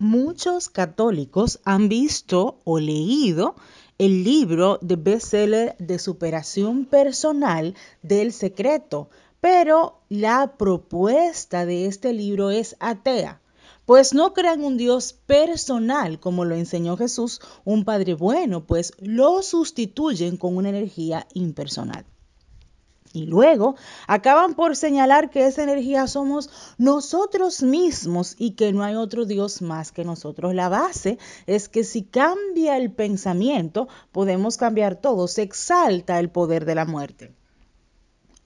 muchos católicos han visto o leído el libro de bestseller de superación personal del secreto, pero la propuesta de este libro es atea. Pues no crean un Dios personal como lo enseñó Jesús, un Padre bueno, pues lo sustituyen con una energía impersonal. Y luego acaban por señalar que esa energía somos nosotros mismos y que no hay otro Dios más que nosotros. La base es que si cambia el pensamiento, podemos cambiar todo. Se exalta el poder de la muerte.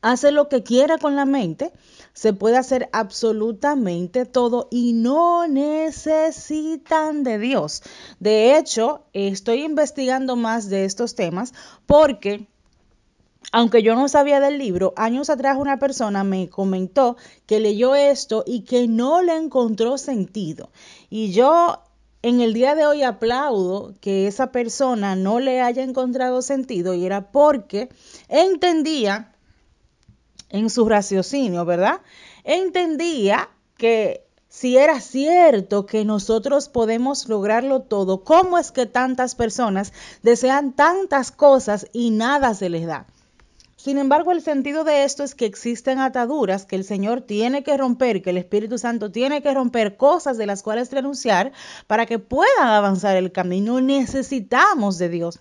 Hace lo que quiera con la mente, se puede hacer absolutamente todo y no necesitan de Dios. De hecho, estoy investigando más de estos temas porque aunque yo no sabía del libro, años atrás una persona me comentó que leyó esto y que no le encontró sentido. Y yo en el día de hoy aplaudo que esa persona no le haya encontrado sentido y era porque entendía en su raciocinio, ¿verdad? Entendía que si era cierto que nosotros podemos lograrlo todo, ¿cómo es que tantas personas desean tantas cosas y nada se les da? Sin embargo, el sentido de esto es que existen ataduras que el Señor tiene que romper, que el Espíritu Santo tiene que romper, cosas de las cuales renunciar para que puedan avanzar el camino. Necesitamos de Dios.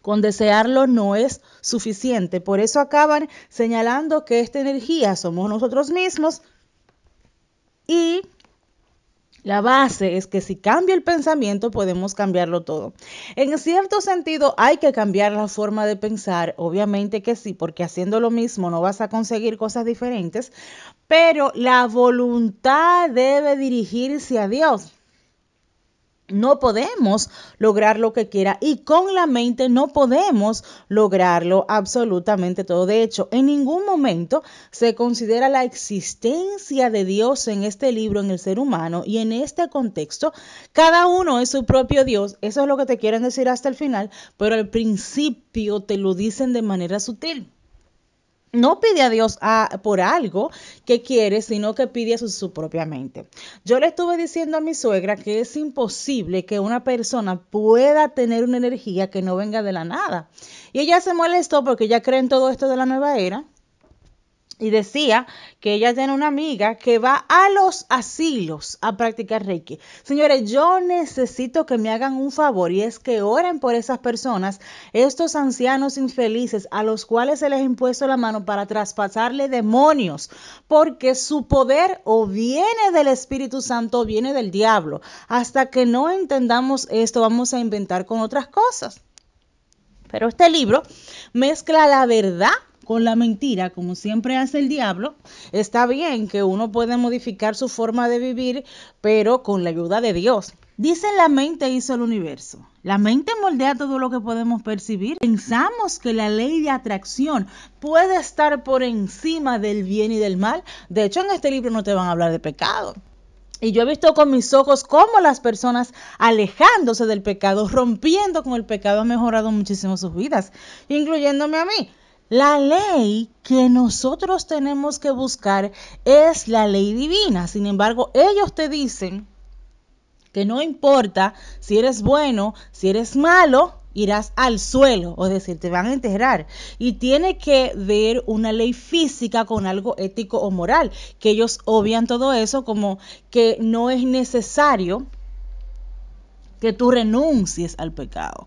Con desearlo no es suficiente. Por eso acaban señalando que esta energía somos nosotros mismos y la base es que si cambia el pensamiento podemos cambiarlo todo. En cierto sentido hay que cambiar la forma de pensar, obviamente que sí, porque haciendo lo mismo no vas a conseguir cosas diferentes, pero la voluntad debe dirigirse a Dios no podemos lograr lo que quiera y con la mente no podemos lograrlo absolutamente todo. De hecho, en ningún momento se considera la existencia de Dios en este libro, en el ser humano y en este contexto. Cada uno es su propio Dios. Eso es lo que te quieren decir hasta el final, pero al principio te lo dicen de manera sutil no pide a Dios ah, por algo que quiere, sino que pide a su, propia mente. Yo le estuve diciendo a mi suegra que es imposible que una persona pueda tener una energía que no venga de la nada. Y ella se molestó porque ya cree en todo esto de la nueva era y decía que ella tiene una amiga que va a los asilos a practicar Reiki. Señores, yo necesito que me hagan un favor y es que oren por esas personas, estos ancianos infelices a los cuales se les ha impuesto la mano para traspasarle demonios, porque su poder o viene del Espíritu Santo o viene del diablo. Hasta que no entendamos esto, vamos a inventar con otras cosas. Pero este libro mezcla la verdad con la mentira, como siempre hace el diablo, está bien que uno puede modificar su forma de vivir, pero con la ayuda de Dios. Dicen la mente hizo el universo. La mente moldea todo lo que podemos percibir. Pensamos que la ley de atracción puede estar por encima del bien y del mal. De hecho, en este libro no te van a hablar de pecado. Y yo he visto con mis ojos cómo las personas alejándose del pecado, rompiendo con el pecado, han mejorado muchísimo sus vidas, incluyéndome a mí. La ley que nosotros tenemos que buscar es la ley divina. Sin embargo, ellos te dicen que no importa si eres bueno, si eres malo, irás al suelo, O decir, te van a enterrar. Y tiene que ver una ley física con algo ético o moral, que ellos obvian todo eso como que no es necesario que tú renuncies al pecado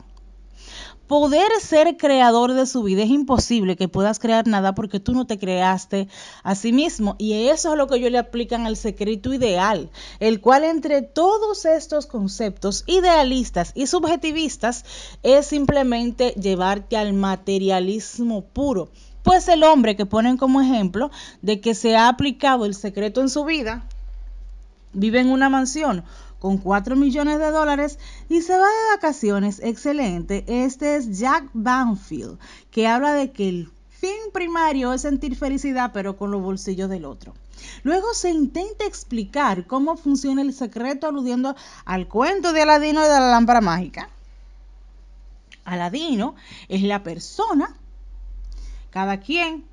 poder ser creador de su vida. Es imposible que puedas crear nada porque tú no te creaste a sí mismo. Y eso es lo que yo le aplican al secreto ideal, el cual entre todos estos conceptos idealistas y subjetivistas es simplemente llevarte al materialismo puro. Pues el hombre que ponen como ejemplo de que se ha aplicado el secreto en su vida, vive en una mansión, con 4 millones de dólares y se va de vacaciones. Excelente. Este es Jack Banfield, que habla de que el fin primario es sentir felicidad, pero con los bolsillos del otro. Luego se intenta explicar cómo funciona el secreto aludiendo al cuento de Aladino y de la lámpara mágica. Aladino es la persona, cada quien,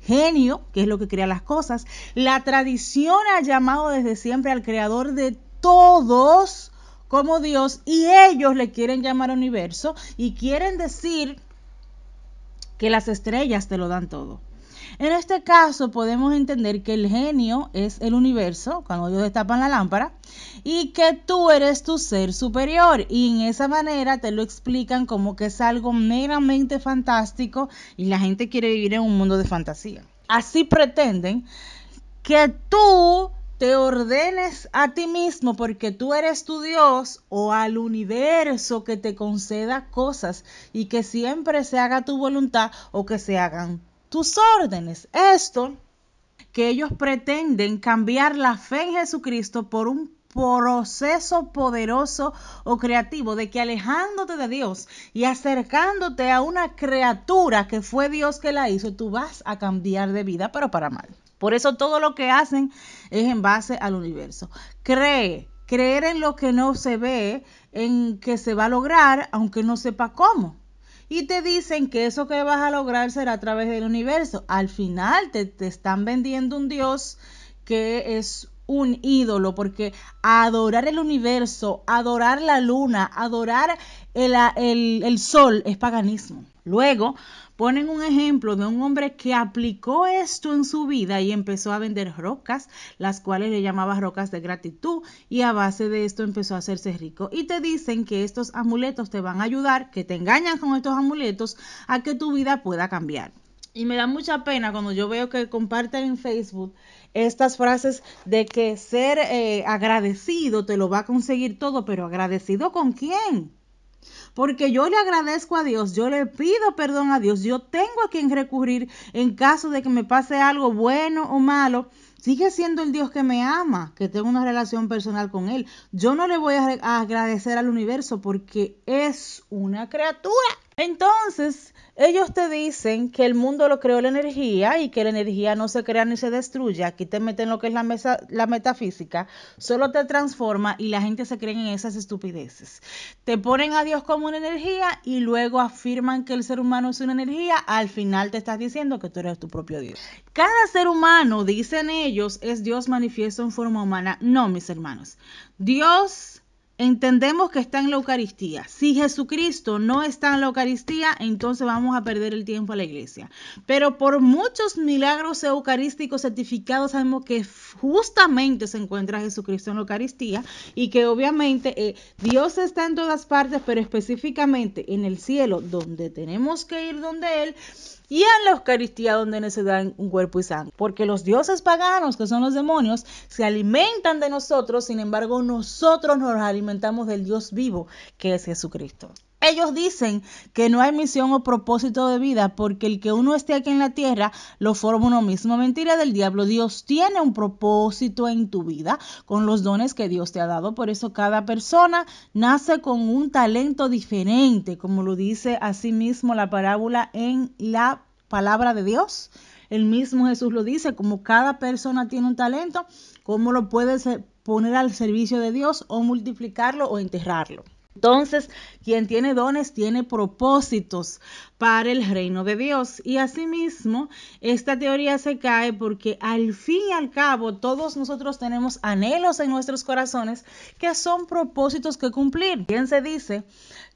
genio, que es lo que crea las cosas. La tradición ha llamado desde siempre al creador de todos como Dios y ellos le quieren llamar universo y quieren decir que las estrellas te lo dan todo. En este caso podemos entender que el genio es el universo, cuando ellos destapan la lámpara, y que tú eres tu ser superior. Y en esa manera te lo explican como que es algo meramente fantástico y la gente quiere vivir en un mundo de fantasía. Así pretenden que tú te ordenes a ti mismo porque tú eres tu Dios o al universo que te conceda cosas y que siempre se haga tu voluntad o que se hagan tus órdenes. Esto que ellos pretenden cambiar la fe en Jesucristo por un proceso poderoso o creativo de que alejándote de Dios y acercándote a una criatura que fue Dios que la hizo, tú vas a cambiar de vida, pero para mal. Por eso todo lo que hacen es en base al universo. Cree, creer en lo que no se ve, en que se va a lograr, aunque no sepa cómo. Y te dicen que eso que vas a lograr será a través del universo. Al final te, están vendiendo un Dios que es un ídolo, porque adorar el universo, adorar la luna, adorar el, el, sol es paganismo. Luego Ponen un ejemplo de un hombre que aplicó esto en su vida y empezó a vender rocas, las cuales le llamaba rocas de gratitud, y a base de esto empezó a hacerse rico. Y te dicen que estos amuletos te van a ayudar, que te engañan con estos amuletos, a que tu vida pueda cambiar. Y me da mucha pena cuando yo veo que comparten en Facebook estas frases de que ser eh, agradecido te lo va a conseguir todo, pero agradecido con quién? Porque yo le agradezco a Dios, yo le pido perdón a Dios, yo tengo a quien recurrir en caso de que me pase algo bueno o malo. Sigue siendo el Dios que me ama, que tengo una relación personal con Él. Yo no le voy a agradecer al universo porque es una criatura entonces, ellos te dicen que el mundo lo creó la energía y que la energía no se crea ni se destruye. Aquí te meten lo que es la, la metafísica, solo te transforma y la gente se cree en esas estupideces. Te ponen a Dios como una energía y luego afirman que el ser humano es una energía. Al final te estás diciendo que tú eres tu propio Dios. Cada ser humano, dicen ellos, es Dios manifiesto en forma humana. No, mis hermanos. Dios entendemos que está en la Eucaristía. Si Jesucristo no está en la Eucaristía, entonces vamos a perder el tiempo a la iglesia. Pero por muchos milagros eucarísticos certificados sabemos que justamente se encuentra Jesucristo en la Eucaristía y que obviamente eh, Dios está en todas partes, pero específicamente en el cielo, donde tenemos que ir donde Él y en la Eucaristía donde necesitan un cuerpo y sangre. Porque los dioses paganos, que son los demonios, se alimentan de nosotros, sin embargo nosotros nos alimentamos del Dios vivo, que es Jesucristo. Ellos dicen que no hay misión o propósito de vida porque el que uno esté aquí en la tierra lo forma uno mismo. Mentira del diablo. Dios tiene un propósito en tu vida con los dones que Dios te ha dado. Por eso cada persona nace con un talento diferente, como lo dice así mismo la parábola en la palabra de Dios. El mismo Jesús lo dice, como cada persona tiene un talento, ¿cómo lo puede ser? poner al servicio de Dios o multiplicarlo o enterrarlo. Entonces, quien tiene dones tiene propósitos para el reino de Dios. Y asimismo, esta teoría se cae porque al fin y al cabo todos nosotros tenemos anhelos en nuestros corazones que son propósitos que cumplir. ¿Quién se dice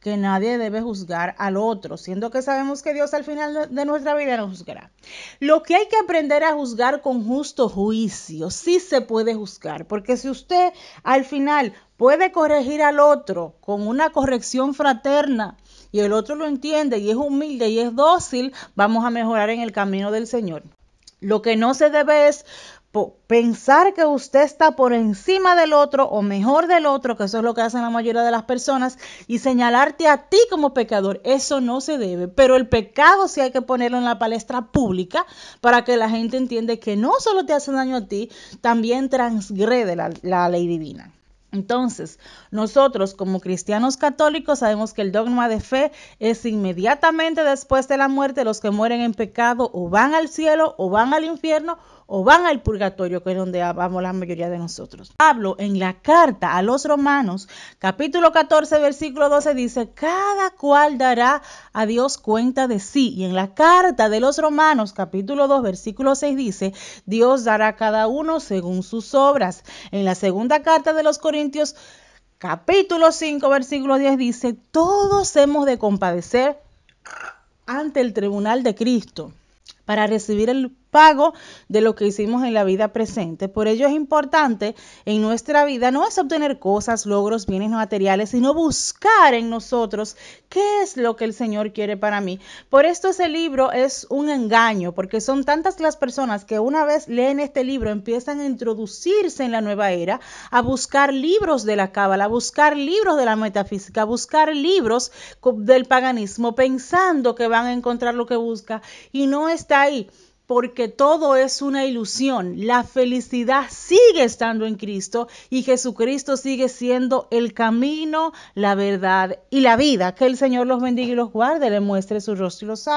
que nadie debe juzgar al otro, siendo que sabemos que Dios al final de nuestra vida nos juzgará. Lo que hay que aprender a juzgar con justo juicio, sí se puede juzgar, porque si usted al final puede corregir al otro con una corrección fraterna, y el otro lo entiende y es humilde y es dócil, vamos a mejorar en el camino del Señor. Lo que no se debe es pensar que usted está por encima del otro o mejor del otro, que eso es lo que hacen la mayoría de las personas, y señalarte a ti como pecador, eso no se debe. Pero el pecado sí hay que ponerlo en la palestra pública para que la gente entienda que no solo te hace daño a ti, también transgrede la ley divina. Entonces, nosotros como cristianos católicos sabemos que el dogma de fe es inmediatamente después de la muerte los que mueren en pecado o van al cielo o van al infierno o van al purgatorio, que es donde vamos la mayoría de nosotros. Hablo en la carta a los romanos, capítulo 14, versículo 12, dice, cada cual dará a Dios cuenta de sí. Y en la carta de los romanos, capítulo 2, versículo 6, dice, Dios dará a cada uno según sus obras. En la segunda carta de los Corintios, capítulo 5, versículo 10, dice, todos hemos de compadecer ante el tribunal de Cristo para recibir el de lo que hicimos en la vida presente. Por ello es importante en nuestra vida no es obtener cosas, logros, bienes materiales, sino buscar en nosotros qué es lo que el Señor quiere para mí. Por esto ese libro es un engaño, porque son tantas las personas que una vez leen este libro empiezan a introducirse en la nueva era, a buscar libros de la cábala, a buscar libros de la metafísica, a buscar libros del paganismo, pensando que van a encontrar lo que busca y no está ahí porque todo es una ilusión. La felicidad sigue estando en Cristo y Jesucristo sigue siendo el camino, la verdad y la vida. Que el Señor los bendiga y los guarde, le muestre su rostro y los